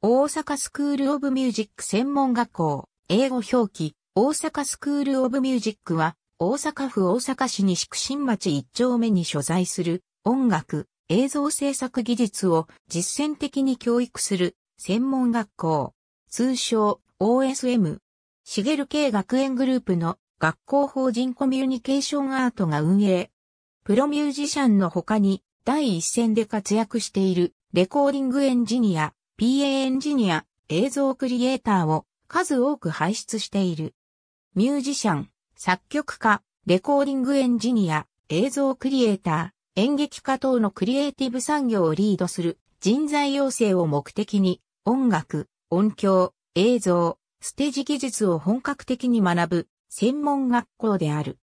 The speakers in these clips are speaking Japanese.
大阪スクールオブミュージック専門学校、英語表記、大阪スクールオブミュージックは、大阪府大阪市西区新町一丁目に所在する音楽、映像制作技術を実践的に教育する専門学校、通称 OSM、しげる系学園グループの学校法人コミュニケーションアートが運営。プロミュージシャンの他に第一線で活躍しているレコーディングエンジニア、PA エンジニア、映像クリエイターを数多く輩出している。ミュージシャン、作曲家、レコーディングエンジニア、映像クリエイター、演劇家等のクリエイティブ産業をリードする人材養成を目的に音楽、音響、映像、ステージ技術を本格的に学ぶ専門学校である。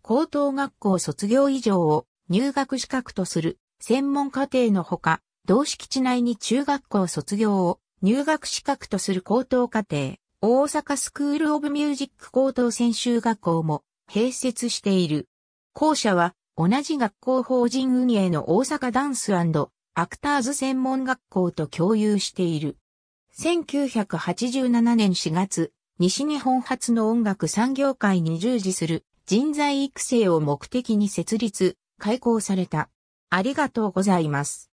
高等学校卒業以上を入学資格とする専門課程のほか、同敷地内に中学校卒業を入学資格とする高等課程、大阪スクールオブミュージック高等専修学校も併設している。校舎は同じ学校法人運営の大阪ダンスアクターズ専門学校と共有している。1987年4月、西日本初の音楽産業界に従事する人材育成を目的に設立、開校された。ありがとうございます。